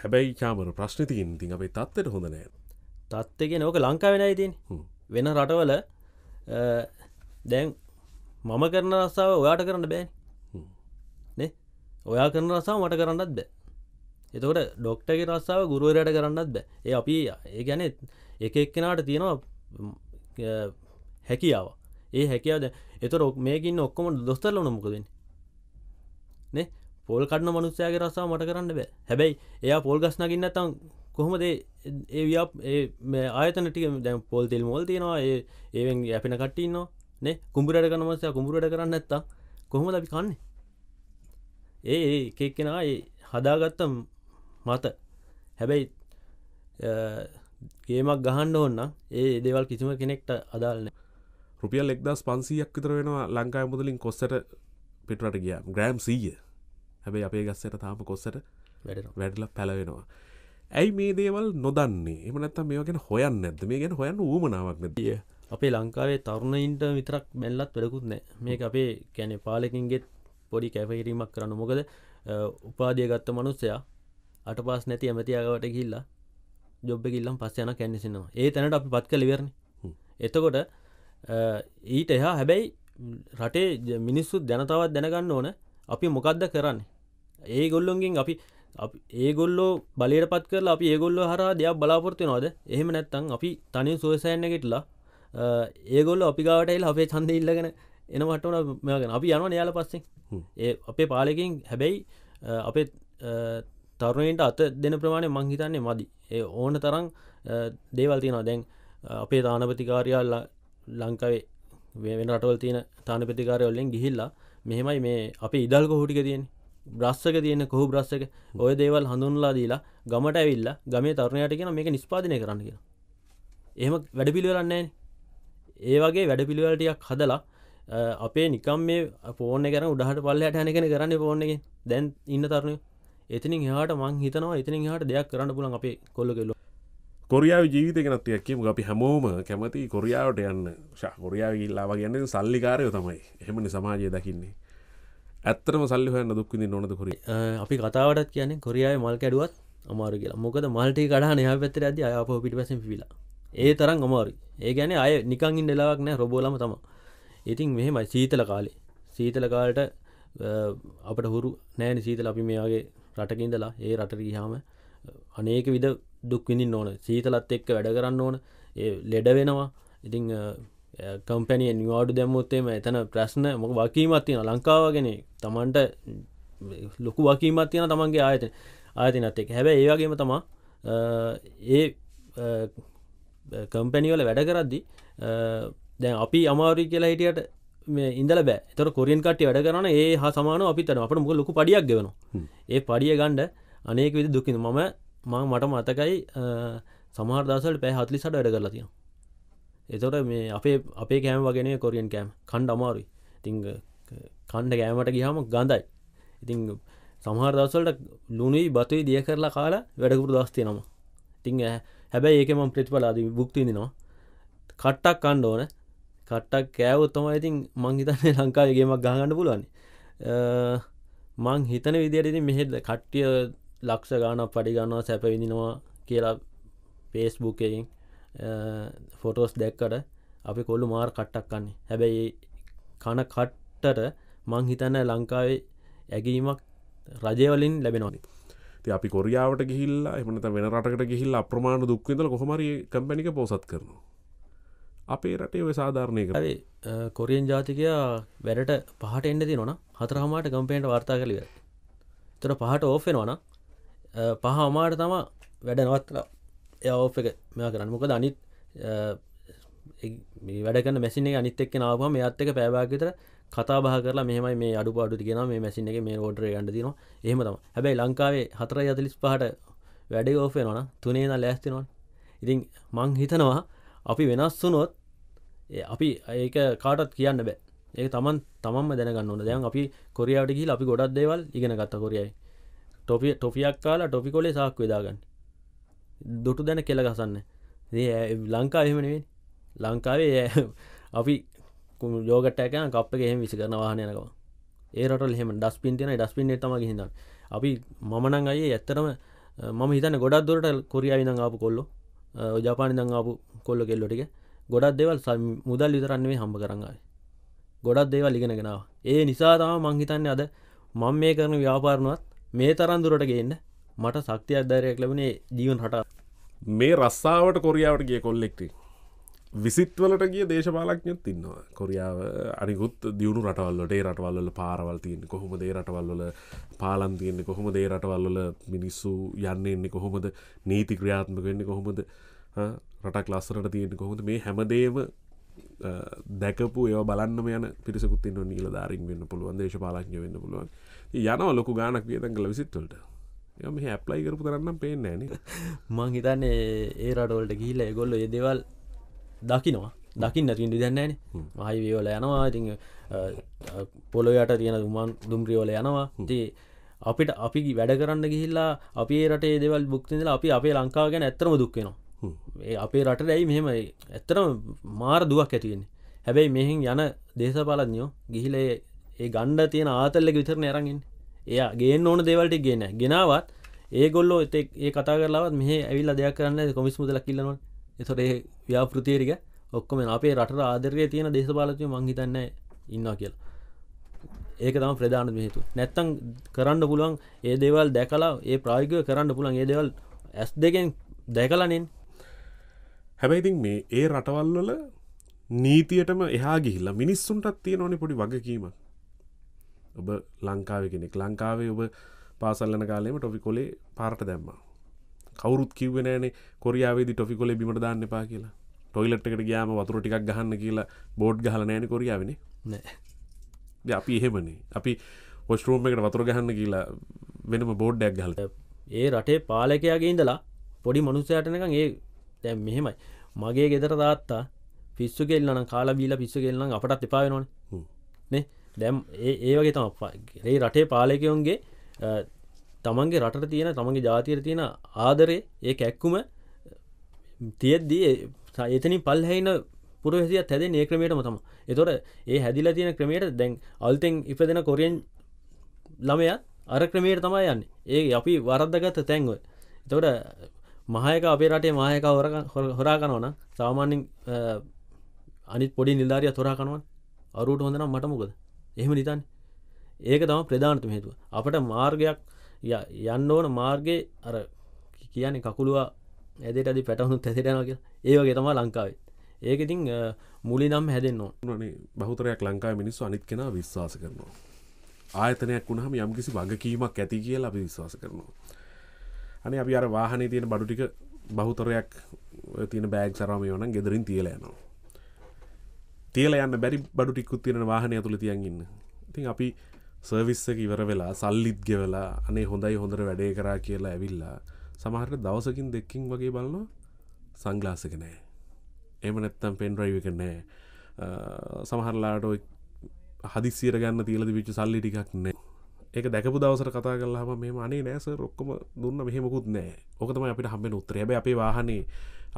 හැබැයි චාමර ප්‍රශ්නතිකින් තින් අපේ තත්වට හොඳනෑ තත්වගෙන ඕක ලංකාවෙනයි තින් වෙන රටවල දැන් මම කරන රස්සාාව ඔයාට කරන්න බෑ ඔයා කරන රසා මට කරන්නත් බෑ එතකොට ඩොක්ටගේ රස්සාාව ගුරුවරයට කරන්නත් බෑ ඒ අපි ඒ ගැන එක එක්කෙනාට තියෙනවා හැකියාව ඒ හැකියාද එතරොක් මේකින් ඔක්කොම දොස්තරලන මොකදන්න නේ පොල් කඩන මනුස්සයාගේ රස්සාාව මට කරන්න බෑ හැබැයි එයා පොල් ගස්නකින්න තම් කොහොමද ඒ ව්‍යාප ඒ ආයතන ටික දැම් පොල් තෙල් මෝල් තියෙනවා ඒ ඒෙන් යැපෙන කට්ටන්නවා නේ කුඹරට කනමසය කුඹරට කරන්න ඇත්තා කොහොම ලබි කන්නේ ඒ එකක්කෙනා හදාගත්තම් මත හැබැයි ගේමක් ගහන්ඩ ඔන්න ඒ දේවල් කිසිම කෙනෙක්ට අදාලන රුපියල් එක්දස් පන්සීයක් විතර වෙනවා ලංකාය මුදලින් කොස්සට පිටරට ගිය ග්‍රෑම් සීය හැබැයි අපේ ගස්සට තාම කොස්සට වැඩල පැලවෙනවා ඇයි මේ දේවල් නොදන්නේ එමනත්ත මේ ගෙන හොයන්න ඇද මේ ගැන හොයන්න ූමනාවක් නැතිය අපේ ලංකාවේ තරුණයින්ට විතරක් මැල්ලත් වැඩකුත් නෑ මේ අපේ කැනෙ පාලකින්ගෙත් පොඩි කැපහිරීමක් කරන්න මොකද උපාදිය ගත්ත මනුස්සයා අට පස් නැති ඇමතියාගවට කිල්ලා ජොබ්බ කිල්ලම් පස්ස යන කැන්නිසිනවා ඒ තැනට අපි පත් කලිවරණ එතකොට ඊට එහා හැබැයි රටේ මිනිස්සු ජනතාවත් දැනගන්න ඕන අපි මොකක්ද කරන්න ඒ ගොල්ලොන්ගින් අපි ඒගොල්ලෝ බලට පත් කරලා අපි ඒගොල්ලො හර දෙයක් බලාපොරත්තු නොද එහෙම නැත්තං අපි තනින් සුවසයන්නගෙටලා ඒගොල්ල අපි ගාටයිල් අපේ චන්ද ඉල්ලගෙන එනවටවන මෙගෙන අපි යන නයාල පස්සේ ඒ අපේ පාලකින් හැබැයි අපේ තරුණයට අත දෙන ප්‍රමාණය මංහිතන්නේ මදි ඒ ඕන තරම් දේවල් තියෙනවා දැන් අපේ තානපතිකාරයාල්ල ලංකාවේ වෙන රටවල් තියෙන තානපතිකාරයවල්ලෙන් ගිහිල්ලා මෙහෙමයි මේ අපි ඉදල්ක හුටික තියෙන බ්‍රස්සක තියෙන කොහු බ්‍රස්සක ඔය දේවල් හඳුන්ලා දීලා ගමට ඇවිල්ල ගමේ තරුණයට කියෙන මේක නිස්පාදනය කරන්න කියෙන එහෙම වැඩපිළිවෙලන්නේ ඒ වගේ වැඩපිළිවලටයක් හදලා අපේ නිකම් මේ පෝන කර උඩහට පල්ල හටහැනගෙන කරන්න පෝන එක දැන් ඉන්න තරුණය එතිනින් හට මං හිතනවා එතිනින් හට දෙයක් කරන්න පුලන් අපේ කොල්ල කෙල්ල කොරියාව ජීවිත ගෙනත්තියක් කියම අපි හැමෝම කැමති කොරියාවට යන්න ශකොරියාව ඉල්ලා වගන්න සල්ලිකාරයෝ තමයි එහෙමනි සමාජය දකින්නේ ඇත්තරම සල්ලි හන්න දුක්විදි නොනද කොර අපි කතාවටත් කියන්නේ කොරියාව මල් කැඩුවත් අමාරු කියලා මොකද මල්ටි කඩා නයා පැත්තර ඇද අයප පිට පැසෙන් පිලා ඒ තරම් අමාරු ඒ ගැන අය නිකංගින් ඩෙලාවක් නෑ රොබෝලම තම ඉතින් මෙහෙමයි සීතල කාලේ සීතල කාලට අපට හුරු නෑන සීතල අපි මේගේ රටකින්දලා ඒ රට ගිහාම අනේක විද දුක්විඳින් ඕන සීතලත් එක්ක වැඩ කරන්න ඕන ඒ ලෙඩ වෙනවා ඉතිං කම්පැනිය නිවාඩු දැම්මුත්තේම එතන ප්‍රශ්න මොක වකීමත් තියෙන ලංකාවගෙන තමන්ට ලොකු වකීමත් තියෙන තමන්ගේ ආයතන ආයතිනත් එක හැබැ ඒවාගේම තමා ඒ කම්පැනිවල වැඩ කරද්දි දැන් අපි අමාරී කියලා හිටියට ඉඳල බෑ තොර කොරියන් කට්ටි වැඩ කරන ඒ හා සමාන අපිතන අපට මුක ලොකු පඩියක් ගෙවන ඒ පඩිය ගණ්ඩ අනේක විදි දුකින මම මං මට මතකයි සමාර්දසට පැ හත්ලි සට වැඩ කරලා තියෙන එතොට මේ අපේ අපේ කෑම් වගෙන කොරියන් කෑම් කණ්ඩ අමාරුයි ඉතිං කණ්ඩ කෑමට ගිහම ගඳයි ඉතිං සමහර දවසල්ට ලුණුයි බතුයි දිය කරලා කාලා වැඩකුරු දස්තියනවා ඉතිං හැබැයි ඒකම ප්‍රතිපලාදී බුක්තිදිනවා කට්ටක් කණ්ඩ ඕන කට්ටක් කෑවොත්තම ඉතින් මං හිතන්නේ ලංකාවගේමක් ගාගන්න පුළුවන් මං හිතන විදියට ඉතින් මෙහෙද කට්ටිය ලක්ෂ ගානක් පඩිගන්නවා සැපවිඳිනවා කියලා පේස්බුකයින් ෆොටෝස් දැක්කට අපි කොල්ලු මාර් කට්ටක්කන්නේ හැබැයි කන කට්ටට මං හිතන්න ලංකාවේ ඇගීමක් රජයවලින් ලැබෙනවානි අපි කොරියාවට ගිහිල්ලා එමනත වෙනරට ගිහිල්ලා අප්‍රමාණ දුක්විදල කොහමරි කම්පැනික පෝසත් කරනවා අපේ රටේ ඔය සාධාරණය කරේ කොරියන් ජාතිකයා වැඩට පහට එන්න ති නොන හතරහමාට ගම්පේන්ට වාර්තා කළිව තොර පහට ඕෆෙනවන පහ අමාට තම වැඩනවත්ලා එය ඕ් එක මෙයා කරන්න මොකද අනිත් වැඩකන මැසින අනිත් එක් නාවම යත්තක පෑවාගතර කතා බහ කරලා මෙම මේ අඩු පාඩු තිගෙන මේ මැසින එක මේ ෝඩර ගන්න තින එහම තම හැබැයි ලංකාවේ හතර යතලිස් පහට වැඩ ඕෆේ නොන තුනේ න ලෑස්තිනවන් ඉතින් මං හිතනවා අපි වෙනස් වුනොත් අපි ඒක කාටත් කියන්න බෑ ඒ තමන් තමම දැනගන්න ඕන දැන් අපි කොරියාවට ගිහිල් අපි ගොඩක් දේවල් ඉගෙන ගත්ත කොරියයි ටොපිය ටොපියක් කාලා ටොපි කොලේ සාක්කු වෙදාගන්න දුටු දැන කෙල ගසන්න ලංකා එහෙමනවෙන් ලංකාවේ අපි යෝගටයකන කප් එහෙම විසි කරන වාහනයනවා ඒරට හෙම ඩස් පින්තින ඩස් පින් තම හිද අපි මමනං අයේ ඇත්තරම මම හිතන ගොඩක් දුරට කොරියාවිනං ආපු කොල්ලෝ ජපාන දංආපු කොල්ල කෙල්ලොටික ගොඩක් දෙවල් සල් මුදල් විතරන්නේ හම්බ කරන්නයි ගොඩක් දේවල් ඉගෙන ගෙනාව ඒ නිසා තම මංහිතන්නේ අද මං මේ කරන ව්‍යාපාරණුවත් මේ තරන්දුරට ගේන්න මට සක්තිය අධධාරයක් ලැබුණේ ජීවන් හට මේ රස්සාාවට කොරියාවට ගිය කොල්ලෙක්ටේ විසිත්වලට ගිය දේශපාලක්ඥත් ඉන්නවා කොරියාව අනිකුත් දියුණු රටවල්ලට රටවල්ල පාරවල්තියෙන් කොහොම දේ රටවල්ල පාලන් තියෙන්නේ කොහොම දේ රටවල්ල මිනිස්සු යන්න එන්නේ කොහොමද නීති ක්‍රියාත්මක වෙන්නේ කොහොමද රටක් ලස්සරට තියෙන්නේ කොහොමද මේ හැමදේම දැකපු ඒ බලන්න යන පිරිසකුත් ඉන්න නීල ධාරින් වෙන්න පුළුවන් දේශපාලක්ඥ වෙන්න පුළුවන් යනව ලොකු ගානක් වියතැගල විසිත්වලට එම ඇප්ලයි කරපු තරන්නම් පේන්නේ නෑන මං හිතන්නේ ඒ රටවලට ගිහිල ගොල්ල ඒදවල් දකිනවා දකින්න ඇතින් දෙදන්නේන මහි වෝල යනවා ඉති පොලොයට තියෙන දුමන් දුම්රියෝල යනවා තිේ අපිට අපි වැඩ කරන්න ගිහිල්ලා අපි රටේ දෙවල් බුක්තිදල අපි අපේ ලංකා ගැන ඇතරම දුක්කෙනවා ඒ අපේ රට ඇයි මෙහෙම ඇත්තරම මාර දුවක් ඇතියෙන්නේ හැබැයි මෙහින් යන දේශපාලඥෝ ගිහිලේ ඒ ගණ්ඩ තියෙන ආතල්ලෙ විතරන ඇරගින් එයා ගේ ඕන දෙවල්ට ගෙන ගෙනවත් ඒගොල්ලෝ එතෙක් ඒ කතා කරලාවත් මෙහ ඇවිල්ලා දෙයක් කරන්න කොමිස් මුදලක් කිල්ලනවා එතොටේ ව්‍යාපෘතියරික ඔක්කොම අපේ රට ආදරය තියෙන දේශපාලතුය මංහිතන්න ඉන්නවා කියලා ඒක තම ප්‍රධාන හේතු නැත්තං කරන්න පුළුවන් ඒ දේවල් දැකලා ඒ ප්‍රායිග කරන්න පුළන් ඒ දේවල් ඇස් දෙකෙන් දැකලනෙන් හැබැයිතින් මේ ඒ රටවල්වල නීතියටම එහා ගිහිල්ලා මිනිස්සුන්ටත් තියෙන ඕනි පොඩි වගකීම ඔබ ලංකාව කෙනෙක් ලංකාවේ ඔබ පාසල්ලන කාලෙම ටොපි කොලේ පාරට දැම්මා කවරුත් කිව නෑනේ කොරියාවේද ටොෆිකොල බිමට දාන්න පා කියලා ටොයිලට් එකට ගයාම වතුර ටික් ගහන්න කියලා බෝඩ් ගහල නෑන කොරියාවෙන නෑ අපි එහෙමනේ අපි ඔස්ටරෝම් එකට වතුර ගහන්න කියලා වෙනම බෝඩ්ඩයක් ගහල ඒ රටේ පාලකයාගේ ඉඳලා පොඩි මනුස්සයටනකං ඒ දැම් මෙහෙමයි මගේ ගෙදර තාත්තා පිස්සු කෙල්ලන කාලා බීල පිස්සු කෙල්ලන අපටත් එපාවෙනවන නේ දැම් ඒ වගේ තම රේ රටේ පාලකයොන්ගේ තමන්ගේ රට තියෙන තමන්ගේ ජාතිර තියෙන ආදරේ ඒ ඇක්කුම තියෙද්දී එතනි පල්හැයින පුරහසිය හැදේ ඒ ක්‍රමයටම තම එතොට ඒ හැදිලා තියෙන ක්‍රමයට දැන් අල්තෙන් ඉපදෙන කොරියෙන් ළමයත් අර ක්‍රමයට තමා යන්න ඒ අපි වරද්දගත්ත තැන්ව එතොට මහයක අපේ රටේ මහයක හොරා කනවන සාමාන්‍යෙන් අනිත් පොඩි නිල්ධාරිය තොරා කනුවන් අරුට හොඳනම් මටමකද එහෙම නිතන් ඒක තම ප්‍රධානතු හේතුව අපට මාර්ගයක් යන්න ඕන මාර්ගය අර කියන්නේ කකුළුවා ඇදට අදි පැටහුණු තැසිටනක ඒවගේ තම ලංකාවේ ඒක ඉතිං මුලි නම් හැදෙන්නවා බහතරයක් ලංකා මිනිස්සු අනිත් කෙන විශ්වාස කරනවා ආයතනයක් වුණහම යම් කිසි වගකීමක් ඇති කිය ලබි විශ්වාස කරනවා අනේ අපි අර වාහනේ තියෙන බඩුටික බහුතරයක් තියෙන බෑග් සරම යන ගෙදරින් තියල යනවා තියල යන්න බැරි බඩුටිකුත් තියෙන වාහනය තුළ තියන්ගන්න ඉතින් අපි සර්විස්සක ඉවර වෙලා සල්ලිත් ගෙවලා අනේ හොඳයි හොඳර වැඩේ කරා කියලා ඇවිල්ලා සමහරට දවසකින් දෙක්කින් වගේ බලන්න සංගලාසක නෑ එම නැත්තම් පෙන්ඩ්‍රයිව එක නෑ සමහරලාට හදිසිර ගන්න තියලද විච්ච සල්ලි ටිකක් නෑ ඒක දැකපු දවසර කතා කරලාම මෙම අනේ නෑස රොක්කම දුන්න මෙහෙමකුත් නෑ ඕකතම අපිට හම්බෙන උත්‍රයබ අපේ වාහනේ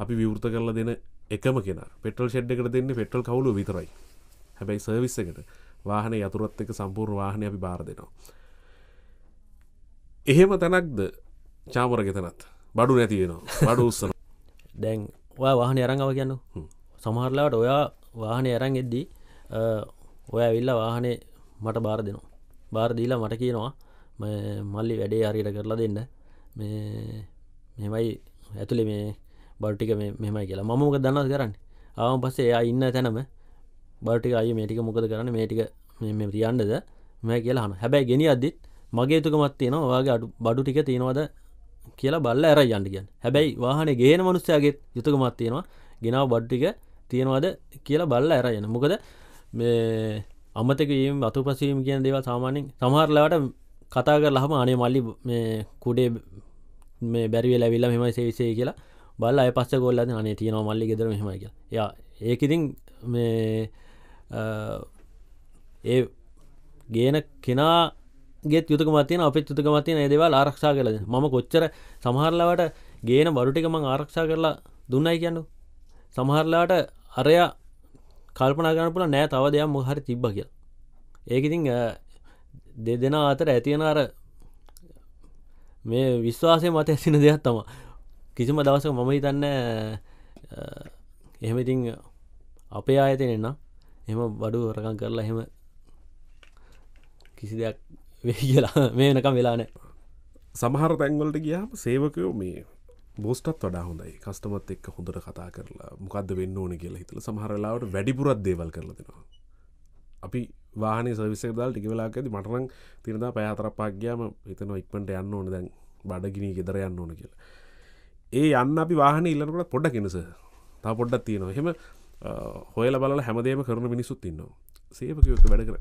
අපි විවෘත කරලා දෙන එකම කෙන පෙටල් ෂෙඩ් එකට දෙන්න පෙටල් කවුලු විතරයි හැබැයි සර්විස්සකට වාහන යතුරත් එක සම්පූර් වාහනය අපි බාර දෙනවා. එහෙම තැනක්ද චාමර ගෙතනත් බඩු නැතිවෙනවා බඩු උස්සන දැන් ඔය වාහන අරංගව කියන්න සමහරලාට ඔයා වාහනය අරං එද්දී ඔය ඇවිල්ල වාහනේ මට බාර දෙනවා බාර දීලා මට කියනවා මල්ලි වැඩේ හරියට කරලා දෙන්න මේ මෙමයි ඇතුළේ මේ බඩ්ටික මෙමයි කියලා මමක දන්නත් කරන්න ආවම පස්සේ එයා ඉන්න තැනම බටි අය මේටික මොකද කරන්න මේටික රියන්ඩද මේ කියලා හන හැබැයි ගෙන අදදිත් මගේ තුකමත් තියෙනවා වගේ අඩු බඩු ටික තියෙනවද කියලා බල්ල ඇර යන්ටිගෙන් හැබැයි වාහන ගේන මනුස්සයාගේ යුතුකමත් තියෙනවා ගෙනාව බඩ්ටික තියෙනවද කියලා බල්ල ඇර යන මොකද මේ අමතක ඒම් අතු පසීම් කියන දේව සාමානෙන් සමහරලාට කතා කර ලහම අනේ මල්ලි කුඩේ මේ බැරිවෙ ලැවිල්ල මෙමයි සේවිසේ කියලා බල්ල අය පස්ස ගොල්ලද අනේ තියෙනවා මල්ලි ගෙදර මෙහමයි කියලා යා ඒකඉතින් මේ ඒ ගේන කෙනා ගේ යුතුක මතින අප යුතුක මතින ඒදවල් ආරක්ෂා කලද ම කොච්චර සමහරලාවට ගේන බරුටිකම ආරක්ෂා කරලා දුන්නයි කියන්නු සමහරලාට අරයා කල්පනාගනපුල නෑ තව දෙයක් මොහරි තිබ්බ කිය ඒකඉතිං දෙදෙන අතර ඇතියෙන අර මේ විශ්වාසය මත ඇසින දෙයක් තම කිසිම දවසක මම හිතන්න එහෙමඉතිං අපේ ආයතනෙන්න්නම් එම බඩු රකන් කරලා හෙම කිසි දෙයක් කියලා මේනකම් වෙලානෑ සමහර තැන්වලට ගියාම සේවකයෝ මේ බෝස්ටත් වඩා හොඳයි කස්ටමත් එක් හොඳට කතා කරලා මොකක්ද වෙන්න ඕන කියලා හිතල සමහරලාවට වැඩිපුරත් දේවල් කරලතිෙනවා අපි වාහනේ සවිසක දල් ටික වෙලාකද මටනං තිරදා පෑහතරක් පාක්්‍යයාම හිතන ඉක්මට යන්න ඕන දැන් බඩගිනී ගෙදර යන්න ඕන කියලා ඒ යන්න අපි වාහන ඉල්ලනකට පොඩ්ඩ කෙනස තා පොඩ්ඩක් තියෙනවා හෙම හොයල බල හැමදේම කරන මිනිසුත් ඉන්නවා සේවකයක වැඩ කර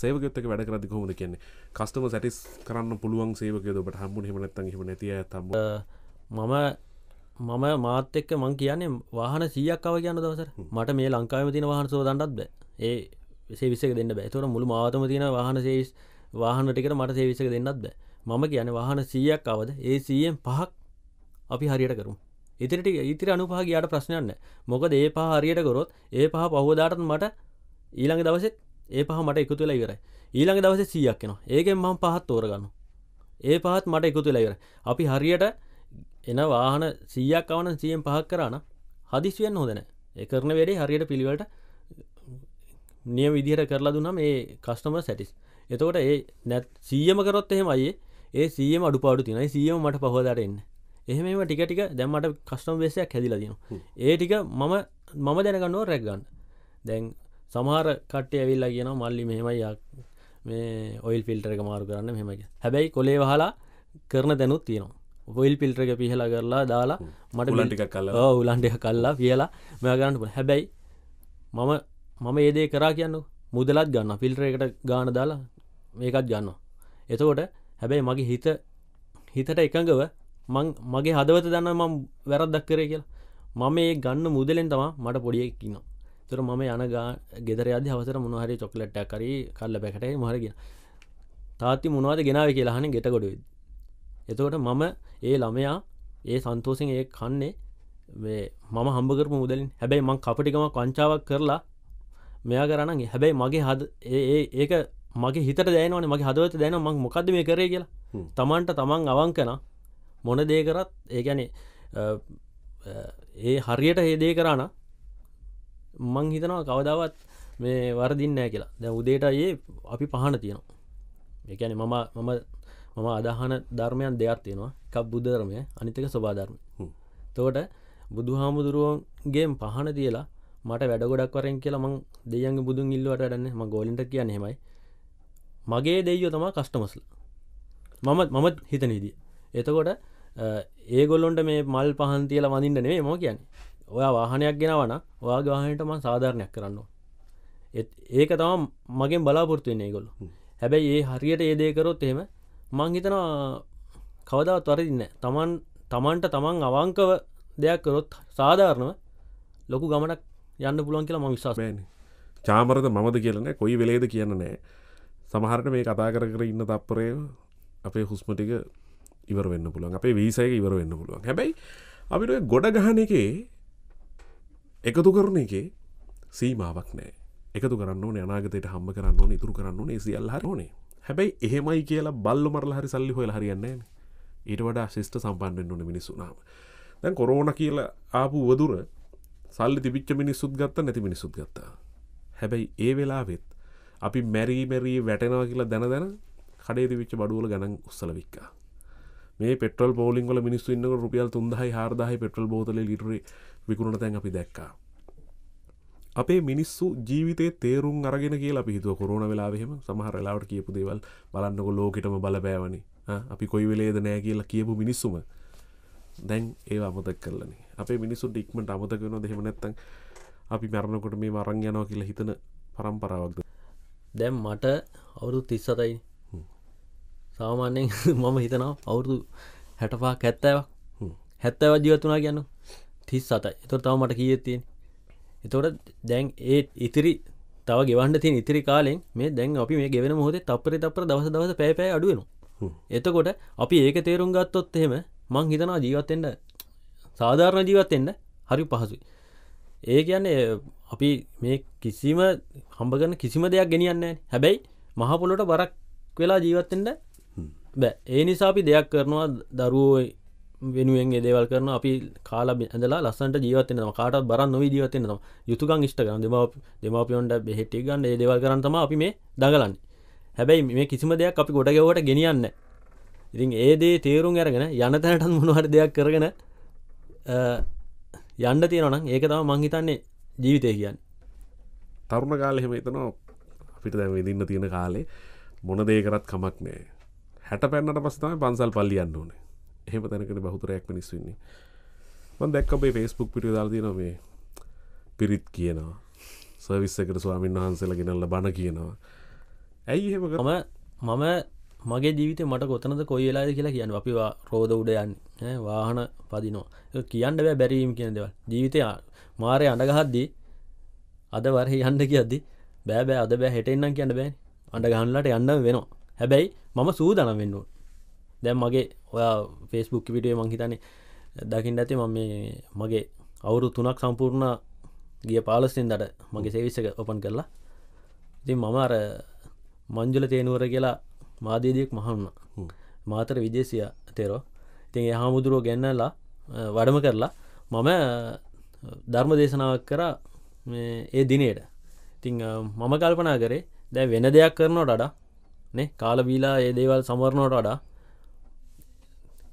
සේවකයත්තක වැඩ කරදි කොමද කියන්නේ කස්ටම සැටිස් කරන්න පුළුවන් සේවකයදට හම්බු හෙමනත්ත හිම නැතිය තම මම මම මාත් එක්ක මං කියන්නේ වාහන සීයක් අව කියන්න දවසර මට මේ ලංකාව තින වාහන සෝදන්ටත් බෑ ඒ සේවිසක දෙන්න බෑතොර මුළු මාතම තින වාහන සේස් වාහනටිකට මට සේවිසක දෙන්නත් බෑ මම කියන වාහන සීයක් අවද ඒ සීයෙන් පහක් අපි හරියට කරුම් ඉතිරිට ඉතිරි අනුපහගේයාට ප්‍රශ්නයන්න මොකද ඒ පහ හරියට ගොරොත් ඒ පහ පහෝදාටත් මට ඊළඟ දවසෙත් ඒ පහ මට එකතු වෙලා ඉවරයි ඊළඟ දවසේ 100ක් එනවා. ඒකෙන් මම පහක් තෝරගන්නවා. ඒ පහත් මට එකතු වෙලා ඉවරයි. අපි හරියට එන වාහන 100ක් ආවනම් 100න් පහක් කරා නම් හදිසි වෙන්න හොඳ නැහැ. ඒ කරන වැඩේ හරියට පිළිවෙලට නියම විදිහට කරලා දුන්නම ඒ කස්ටමර් සැටිස්. එතකොට ඒ 100ම කරොත් එහෙම අයියේ ඒ 100ම අඩුපාඩු තියෙනවා. ඒ 100ම මට පහවදාට එන්නේ. එහෙම ටික ටික දැම්මට කස්ටම් වේසයක් හැදිල දනවා ඒ ටික මම මම දැනගන්නුව රැක්ගන්න දැන් සමහර කට්ටය ඇවිල්ලා කියන මල්ලි මෙහෙමයියක් මේ ඔයිල් පිල්ටර එක මාරු කරන්න මෙමක හැබැයි කොලේ හලා කරන දැනුත් තියෙනවා ඔයිල් පිල්ටර එක පිහල කරලා දාලා මට ලටික කල්ල උලන්ටික කල්ලා කියලා මෙයාගන්නට හැබැයි මම මම ඒදේ කරා කියන්න මුදලත් ගන්න පිල්ටර එකට ගාන දාලා මේකත් ගන්නවා එතකොට හැබැයි මගේ හිත හිතට එකඟව මං මගේ හදවත දන්න මම වැරද්දක් කරේ කියලා මම ඒ ගන්න මුදලෙන් තමා මට පොඩියක් කිනවා තුර මම යන ගෙදර අද හවසර මොනහරි චොකලට්ට කරරි කල්ල බැකටේ මහරගෙන තාත්ති මොනවද ගෙනාව කියලාහන ගෙට ගොඩ එතකොට මම ඒ ළමයා ඒ සන්තෝසින් ඒ කන්නේ මම හම්බකර මුදලින් හැබැයි මං කපටිකම කංචාවක් කරලා මෙයා කරනගේ හැබැයි මගේ හද ඒක මගේ හිතට දෑනවන මගේ හදවත දැන මං මොකද මේ කරේ කියලා තමන්ට තමන් අවංකනා මොන දේ කරත් ඒ ගැනෙ ඒ හරියට හේදේ කරන මං හිතනවා කවදාවත් මේ වරදින්නෑ කියලා දැ උදේට ඒ අපි පහන තියෙනවා ඒැන මම මම මම අදහන ධර්මයන් දෙයක් තියෙනවා එකක් බුද්ධරමය අනිතක ස්වබාධර්ම තෝට බුදු හාමුදුරුවන්ගේ පහන තියලා මට වැඩගොඩක් වරෙන් කියලා මං දෙයන්ගේ බුදුන් ඉල්ලුවට වැඩන්න ම ගෝලිට කියන්න හෙමයි මගේ දෙයෝ තමා කස්ටමස්ල මමත් මමත් හිතනීදී එතකොට ඒගොල්ලොන්ට මේ මල් පහන් තියලා වඳින්න නෙවේ ම කියන්න ඔයා වාහනයක් ගෙනවන ඔයාගේ වාහනයටම සාධාරණයක් කරන්න ඒක තම මගෙන් බලාපොරත්තුවෙන්නේ ගොල්ල හැබැයි ඒ හරියට ඒදේකරොත් එහෙම මං හිතනවා කවදාවත් වරදින්න තමන් තමන්ට තමන් අවංකව දෙයක් කරොත් සාධාරණව ලොකු ගමනක් යන්න පුළන් කියලා ම විශවාසයන චාමරද මමද කියලන කොයි වෙලේද කියන්න නෑ සමහරට මේ කතා කර කර ඉන්න තත්පරය අපේ හුස්මටික ඉවර වෙන්න පුළුවන් අපේ වීසයක ඉවර වෙන්න පුළුවන් හැබැයි අපිට ගොඩ ගහන එකේ එකතු කරන එක සීමාවක් නෑ එකතු කරන්න නනාගතයට හම්බ කරන්න ඉතුරු කරන්න සියල් හරෝනේ හැබැයි එහෙමයි කියලා බල්ල මරල හරි සල්ලි හොල හරියන්නේ ඊට වඩා ශිෂ්ට සම්පන්නෙන් ඕන මිනිස්සුනාම දැන් කොරෝන කියලා ආපු වදුර සල්ලි තිබිච්ච මිනිස්සුත් ගත්ත නැති මිනිසුත් ගත්තා හැබැයි ඒ වෙලාවෙත් අපි මැරී මැරී වැටෙනවා කියලා දැන දැන කඩේ තිවිච්ච බඩුවල ගණන් උත්සල වික්කා මේ පෙටල් පෝලිංගල මිනිස්සු ඉන්න රුපියල් තුන්දහයි හාරදාහි පෙටල් බෝතල ලිටරේ විකුණට තැන් අපි දැක්කා අපේ මිනිස්සු ජීවිතේ තේරුම් අරගෙන කියලා පිහිතුව කොරුණ වෙලාවෙහෙම සමහරලාවට කියපු දේවල් බලන්නකො ලෝකෙටම බලපෑවනි අපි කොයි වෙලේද නෑ කියලා කියපු මිනිස්සුම දැන් ඒ අමතක් කරලනේ අපේ මිනිසු ඩික්මට අමතකෙන දෙහෙම නැත්තන් අපි මැරණකොට මේ මරං යනවා කියලා හිතන පරම්පරාවක්ද දැම් මට අවුරුදු තිස්සතයි සාමාන්‍යෙන් මම හිතනවා අවුරුදු හැටපා කැත්තවක් හැත්තව ජීවතුනා කියන්න තිස් සතයි එතුොර තව මට කියතියෙන් එතොට දැන් ඒ ඉතිරි තව ගෙවන්ට තින් ඉතිරි කාලෙන් මේ දැන් අපි මේ ගෙවෙන මොහොතේ තපරි තපර දවස දවස පැපෑ අඩුවෙනු එතකොට අපි ඒක තේරුම් ගත්තොත් එහෙම මං හිතනා ජීවත්තෙන්ට සාධාරණ ජීවත්තෙන්ට හරි පහසුයි ඒ කියන්නේ අපි මේ කිසිම හම්බගන්න කිසිම දෙයක් ගෙනියන්න හැබැයි මහපොලොට බරක් වෙලා ජීවත්තෙන්ට බෑ ඒ නිසා අපි දෙයක් කරනවා දරුවෝ වෙනුවෙන් දේවල් කරන අපි කාල බැඳලා ලස්සන්ට ජීවතෙනවා කාටත් බරන් නොවී ජීවතෙනවා යුතුකන් ඉෂ්ටකරන දෙම දෙමාපියොන්ට බෙහෙට්ටි ගන්න ඒ දේවල් කරන්නම අපි මේ දඟලන්න හැබැයි මේ කිසිම දෙයක් අපි ගොඩ ගෙවට ගෙනියන්න ඉතින් ඒ දේ තේරුම් අරගෙන යන තැනටත් මොනහට දෙයක් කරගෙන යන්න තියෙනනම් ඒක තම මංහිතන්නේ ජීවිතය කියන්න තරුණ කාලෙහෙම එතනවා අපිට දැම ඉදින්න තියෙන කාලේ මොන දේකරත් කමක් නෑ හැට පැන්නට පස්සම පන්සල් පල්ලියන්න ඕනේ එහෙම තැනකට බහුතරයක් මිනිස්වෙන්නේ මන් දැක් අපේ ෆෙස්බුක් පිටි දාල්දී නොමේ පිරිත් කියනවා සවිස්සකට ස්වාමීන් වහන්සේලා ගෙනල්ල බණ කියනවා ඇයි එහෙම මම මම මගේ ජීවිත මට කොතනද කොයිලාද කියලා කියන්න අපිවා රෝධ උඩයන් වාහන පදිනවා කියන්න බෑ බැරීම් කියන දෙවල් ජීවිතය මාරය අඩගහද්දී අද වරහි යන්න කියද්දි බෑබෑ අද බෑ හෙටෙන්න්නම් කියන්න බෑ අඩ ගහන්ලට යන්න වෙනවා හැබැයි මම සූදනම් වෙන්නුවන් දැම් මගේ ඔයා ෆෙස්බුක් විටේ මංහිතනේ දකිින් ඇති ම මේ මගේ අවුරු තුනක් සම්පූර්ණ ගිය පාලස්තෙන් දට මගේ සේවිස්සක ඔපන් කරලා ඉතින් මම අර මංජල තේනුවර කියලා මාදේදියෙක් මහන්න මාතර විදේශය තේරෝ ඉතින් හාමුදුරුවෝ ගැන්නලා වඩම කරලා මම ධර්ම දේශනාවක් කර ඒ දිනයට ඉතිං මම කල්පනා කරේ දැ වෙන දෙයක් කරනවා ඩඩා කාලබීලා ඒ දේවල් සමරණට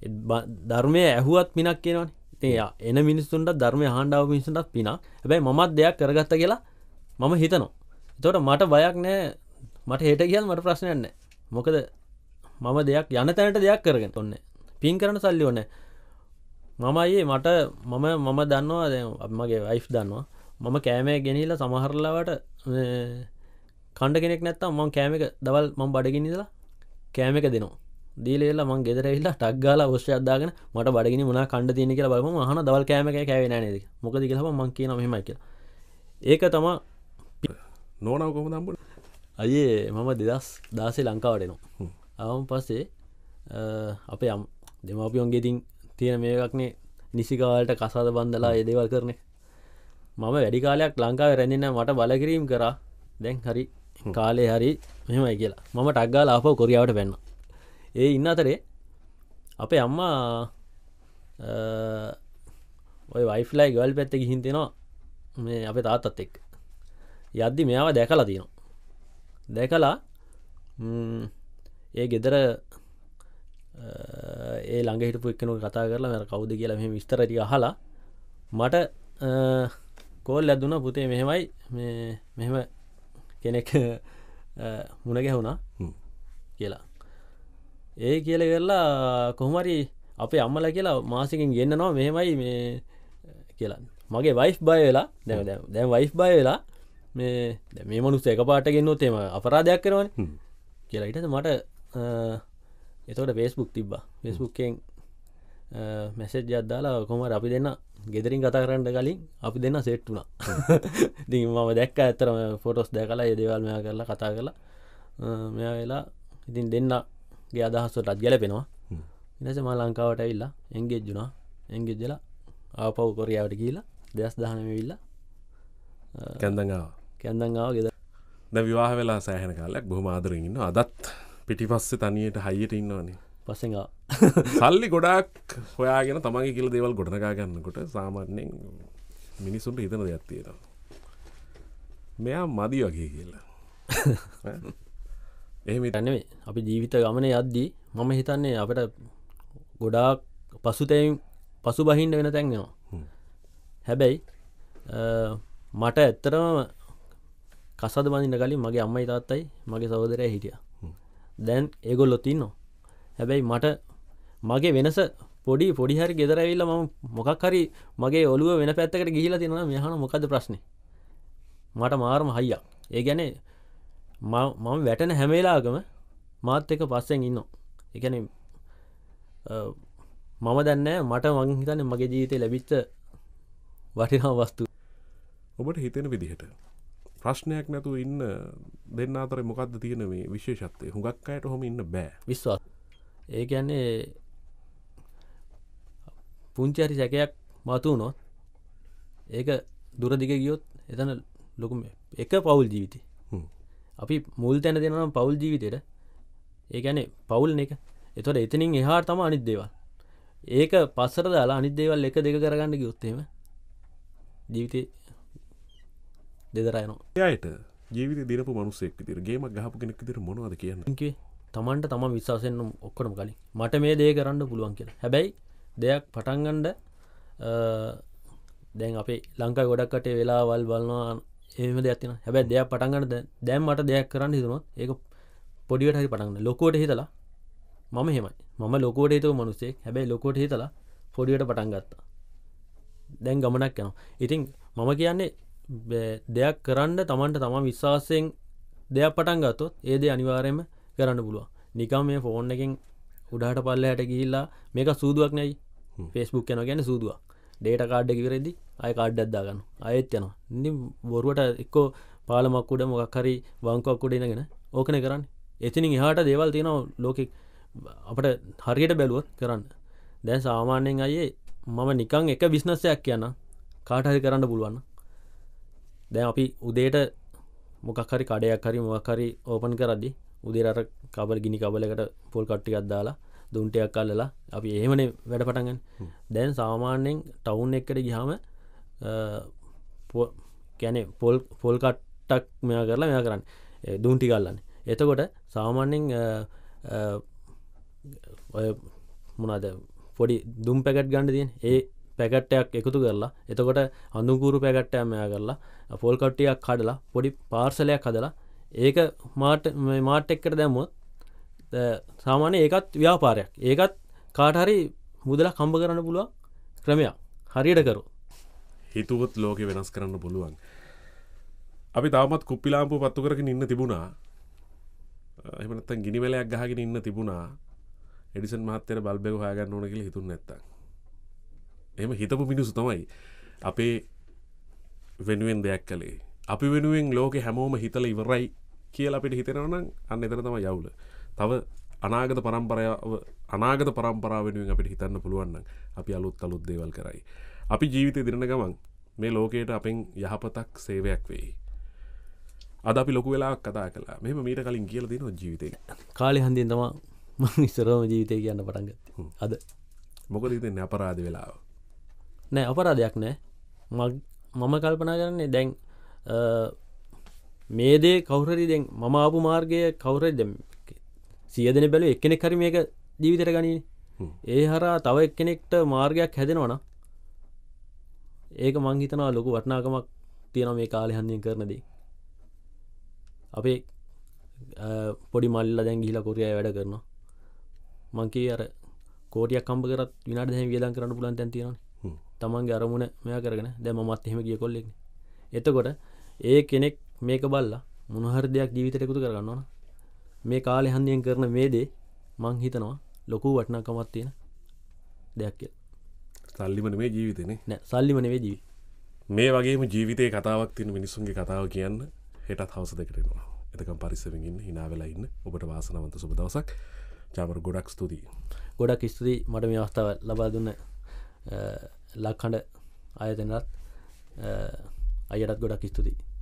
වඩා ධර්මය ඇහුවත් මිනක් කියෙනවන තේයා එන මිනිස්සුන්ට ධර්මය හාණ්ඩාව මිනිසුන්ටත් පිනා හැබැයි මත් දෙයක් කරගත්ත කියලා මම හිතනවා තොට මට බයක් නෑ මට හෙට කියල් මට ප්‍රශ්නයන්න මොකද මම දෙයක් යන තැනට දෙයක් කරගෙන ඔන්න පින් කරන සල්ලි ඕන මමයේ මට මම මම දන්නවා අමගේ වයිෆ් දන්නවා මම කෑමය ගෙනහිලා සමහරලාවට කණ්ඩ කෙනෙක් නැත්තම් මං කෑමක දවල් මං බඩගිනිදලා කෑමක දෙනවා දීලේලා මං ගෙදරෙල්ලා ටක්ගාල අවශ්‍ය අදාගෙන මට බඩගෙන මුණ කණ්ඩ තියෙන කියලා බලම හන දවල් කෑමක කෑවෙන නද මොකද කියලම මං කියන හෙමයි කියලා ඒක තම නෝනව කොම දම්බ අයේ මම දෙදස් දාසේ ලංකාවටනවා අවම් පස්සේ අපේ යම් දෙමාපියොන්ගේතින් තියෙන මේකක්නේ නිසිකාවලට කසාද බන්දලා යෙදේවල් කරන මම වැඩිකාලයක් ලංකාව රැඳන්න මට බලකිරීම් කරා දැන් හරි කාලේ හරි මෙමයි කියලා මම ටක්ගාල අප කොරියාවට පැන්න ඒ ඉන්න අතරේ අපේ අම්මා ඔය වයිෆලයි ගල් පැත්ත ගිහින්තෙනවා මේ අපේ තාත්තත් එක් යද්දි මෙයාව දැකලා තියෙනවා දැකලා ඒ ගෙදර ඒ ළඟ හිටපු එක්කනු කතා කරලා මෙ කවුද කියලා මෙම විස්තරටි අහලා මට කෝල් ඇදුන පුතේ මෙහෙමයි මෙහෙම කෙනෙක් මුණගැහුණා කියලා ඒ කියල කරලා කොහමරි අපේ අම්මල කියලා මාසිකින් ගන්නවා මෙහෙමයි මේ කියලා මගේ වයිෆ් බය වෙලා දැ දැන් වයිෆ් බය වෙලා මේ මේ මනුස්ස එක පාට ගෙන්න්නොත් තේම අපරාධයක් කරවන කියලා ඉටද මට එතකට පේස්බුක් තිබ්බා පෙස්බුක්කෙන් මැසෙට් ජද්දාලා කොමට අපි දෙන්න ගෙදරින් කතා කරන්න කලින් අපි දෙන්න සෙට් වුණා දි මම දැක්ක ඇතරම ෆොටොස් දැකලා යදේවල් මෙයා කරලා කතා කලා මෙයා වෙලා ඉතින් දෙන්නගේ අදහස්සටත් ගැලපෙනවා ඉනස ම ලංකාවට ඇවිල්ලා එන්ගෙජ්ජුනා එන්ගෙජ්ජලා ආපව් කොරියාවට කියීලා දෙස් දහනම විල්ලා කැන්දඟාව කැන්දඟාව ගෙද ද විවාහ වෙලා සෑහන කාලක් බොහම ආදරඉන්න අදත් පිටිපස්ස තනියට හයියට ඉන්නවානේ පසඟා සල්ලි ගොඩක් හොයාගෙන තමගේ කියල දේවල් ගොඩනකා ගන්නකොට සාමාන්‍යෙන් මිනිසුන්ට හිතන දෙයක් තියෙනවා මෙයා මදි වගේ කියලා එහෙම තැනවේ අපි ජීවිත ගමන යද්දී මම හිතන්නේ අපට ගොඩාක් පසුතැයිම් පසු බහින්ට වෙන තැන්ගෙනවා හැබැයි මට ඇත්තරම කසද බඳන්න කලින් මගේ අම්මයි තාත්තයි මගේ සහෝදරය හිටිය දැන් ඒගොල් ලොතින්නවා හැබැයි මට මගේ වෙනස පොඩි පොඩිහරි ගෙදරැවිල්ල ම මොකක් හරි මගේ ඔලුව වෙන පැත්තකට ගිහිලා තියෙනවා මෙහන මොකද ප්‍රශ්න මට මාරම හයියක් ඒ ගැන මම වැටන හැමේලාගම මාත් එක පස්සෙන් ඉන්න එකන මම දැන්න මට මංහිතන මගේ ජීවිතය ලැබිච්ච වටිනා වස්තු ඔබට හිතෙන විදිහට ප්‍රශ්නයක් නැතු ඉන්න දෙන්න අතර මොකක්ද තියෙන මේ විශේෂත්වය හුඟක් අයට හොම ඉන්න බෑ විශ්වා ඒ ගැන්නේ පුංචි හරි සැකයක් මතුවුණොත් ඒක දුරදිග ගියොත් එතන ලොකුම එක පවුල් ජීවිතය අපි මුල් තැන දෙනම් පවුල් ජීවිතයට ඒගැන පවුල් එක එතොට එතනින් එහා තම අනිත් දේවල් ඒක පස්සර දාලා අනිත් දේවල් එක දෙක කරගන්න ගියොත්තේම ජීවිතය දෙදරයනවා යට ජීවිත දිනපු මනුසෙක් තිර ගේම ගහපු කෙනෙක් තිර මොනවද කියන්නකේ තමන්ට තම විශවාසයෙන් ඔක්කටම කලින් මට මේ දේ කරන්න පුළුවන් කියලා හැබැයි දෙයක් පටන්ගඩ දැන් අපේ ලංකා ගොඩක්කට වෙලාවල් බලනවා එම දෙයක්තින හැබැ දෙයක් පටන්ගට දැම් මට දෙයක් කරන්න හිතුනොත් ඒක පොඩිට හරි පටන්න ලොකෝට හිතලා මම හෙමයි මම ලොකෝට හිතව මනුස්සේ හැබැයි ලොකෝට හිතලා පොඩියට පටන් ගත්තා දැන් ගමනක් යනවා ඉතින් මම කියන්නේ දෙයක් කරන්න තමන්ට තමන් විශ්වාසයෙන් දෙයක් පටන් ගත්තොත් ඒද අනිවාරයම කරන්න පුළුව නිකම් මේ ෆෝන් එකෙන් උඩාට පල්ලයට ගිහිල්ලා මේක සූදුවක් නැයි ෆෙස්බුක් යන ගැන සූදුවක් ඩේට කාඩ්ඩ කිවෙරෙදි අය කාඩ්ඩත්දාගන්න අයත් යනවා ඉදි බොරුවට එක්කෝ පාලමක් උඩ මොකක් හරි වංකක් උඩ ඉනගෙන ඕකන කරන්න එතිනින් එහාට දේවල් තියෙනව ලෝකෙක් අපට හරියට බැලුවත් කරන්න දැන් සාමාන්‍යයෙන් අයේ මම නිකං එක විශ්නසයක් කියන්න කාටහරි කරන්න පුළුවන්න දැන් අපි උදේට මොකක්හරි කඩයක් හරි මොකක්හරි ඕපන් කරද්දි උදේරට කබර ගිනි කබලකට පොල් කට්ටිකත් දාලා දුන්ටයක් අල්ලලා අපි ඒමනේ වැඩ පටගන්න දැන් සාමාන්‍යයෙන් ටවුන් එක්කට ගිහාම කැනෙ පොල් පොල් කට්ටක් මෙයා කරලා මෙයා කරන්න දුන්ටි කල්ලන්න එතකොට සාමාන්‍යෙන් ඔය මොනාද පොඩි දුම් පැකට් ගණඩ තියෙන ඒ පැකට්ටයක් එකතු කරලා එතකොට හඳුකූරු පැකට්ටයක් මෙයා කරලා පොල් කට්ටියක් කඩලා පොඩි පාර්සලයක් හදලා ඒක මාට මාට් එක්කට දැම්මොත් සාමාන්‍ය ඒකත් ව්‍යාපාරයක් ඒකත් කාටහරි මුදල කම්බ කරන්න පුළුවන් ක්‍රමයක් හරියට කරු හිතුවත් ලෝක වෙනස් කරන්න පුළුවන් අපි තාමත් කුප්පිලාම්පු පත්තු කරගෙන ඉන්න තිබුණා එමනත් ගිනිවලයක් ගහගෙන ඉන්න තිබුණා එඩිසන් මහත්තර බල්බෙව හයගන්න ඕන කියල හිතුන්න නැත්තං එම හිතපු මිනිසු තමයි අපේ වෙනුවෙන් දෙයක් කළේ අපි වෙනුවෙන් ලෝකෙ හැමෝම හිතල ඉවරයි කියල අපිට හිතෙනවනම් අන්න එතන තම යවුල තව අනාගත පරම්පරාව අනාගත පරම්පරාවෙනුවෙන් අපිට හිතන්න පුළුවන්න අපි අලුත් අලුත් දේවල් කරයි අපි ජීවිතය දෙරන ගමන් මේ ලෝකයට අපෙන් යහපතක් සේවයක් වෙයි අද අපි ලොකු වෙලා කතා කලා මෙම මීට කලින් කියල දෙන ජීවිතය කාලෙ හන්දිෙන් තම ඉස්සරම ජීවිතය කියන්න පටන්ග අද මොකද හිතෙන්නේ අපරාධ වෙලාව නෑ අපරාධයක් නෑ මම කල්පනා කරන්නේ දැන් මේ දේ කවුරරි දැන් මම ආපු මාර්ගය කවුරයි දැම් සිය දෙන බැලු එක්කෙනෙක් කරි මේක ජීවිතර ගනී ඒ හරා තව එක්කෙනෙක්ට මාර්ගයක් හැදෙනවන ඒක මංහිතනවා ලොකු වටනාකමක් තියෙන මේ කාලෙ හන්දිය කරනදී අපේ පොඩි මල්ල දැන් ගිහිලා කොරිය වැඩ කරනවා මංකේ අර කෝටියක් කම්ප කරත් විනාට දැ වියදන් කරන්න පුලන් තැන්තින තමන්ගේ අරමුණ මෙයා කරගෙන දැම මත් එහෙම ගිය කොල්ලෙක් එතකොට ඒ කෙනෙක් මේක බල්ලා මොනහර දෙයක් ජීවිතට එකතු කරගන්නවා මේ කාලෙ හන්දියෙන් කරන මේ දේ මං හිතනවා ලොකු වටනාකමත් තියෙන දෙයක් කිය සල්ලිමන මේ ජීවිතනේ නෑ සල්ලිමන වේ ජීවි මේ වගේම ජීවිතය කතාවක් තියෙන මිනිසුන්ගේ කතාව කියන්න හෙටත් හවස දෙකරෙනවා එතකම් පරිස්සමගින් හිනාවෙලා ඉන්න ඔබට වාසනාවන්ත සුබ දවසක් චාමර ගොඩක් ස්තුතියි ගොඩක් ස්තුතියි මට මේ අවස්ථාව ලබා දුන්න ලක්හඩ අයතනත් අයටත් ගොඩක් ස්තුතියි